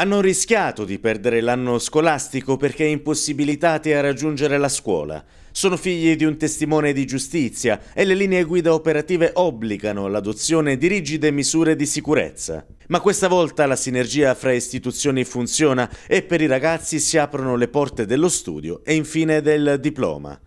hanno rischiato di perdere l'anno scolastico perché impossibilitati a raggiungere la scuola. Sono figli di un testimone di giustizia e le linee guida operative obbligano l'adozione di rigide misure di sicurezza. Ma questa volta la sinergia fra istituzioni funziona e per i ragazzi si aprono le porte dello studio e infine del diploma.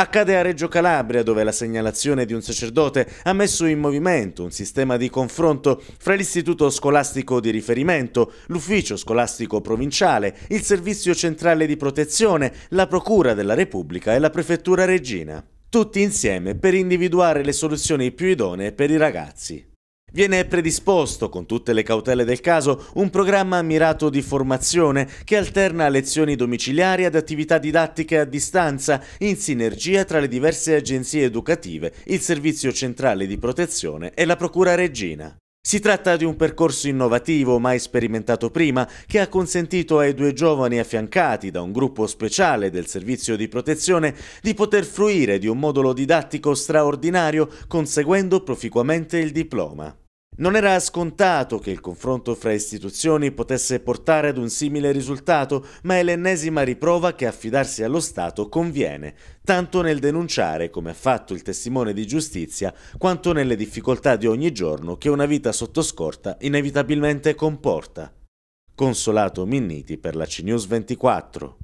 Accade a Reggio Calabria dove la segnalazione di un sacerdote ha messo in movimento un sistema di confronto fra l'istituto scolastico di riferimento, l'ufficio scolastico provinciale, il servizio centrale di protezione, la procura della Repubblica e la prefettura Regina. Tutti insieme per individuare le soluzioni più idonee per i ragazzi. Viene predisposto, con tutte le cautele del caso, un programma mirato di formazione che alterna lezioni domiciliari ad attività didattiche a distanza, in sinergia tra le diverse agenzie educative, il Servizio Centrale di Protezione e la Procura Regina. Si tratta di un percorso innovativo mai sperimentato prima che ha consentito ai due giovani affiancati da un gruppo speciale del servizio di protezione di poter fruire di un modulo didattico straordinario conseguendo proficuamente il diploma. Non era scontato che il confronto fra istituzioni potesse portare ad un simile risultato, ma è l'ennesima riprova che affidarsi allo Stato conviene, tanto nel denunciare, come ha fatto il testimone di giustizia, quanto nelle difficoltà di ogni giorno che una vita sottoscorta inevitabilmente comporta. Consolato Minniti per la CNews 24.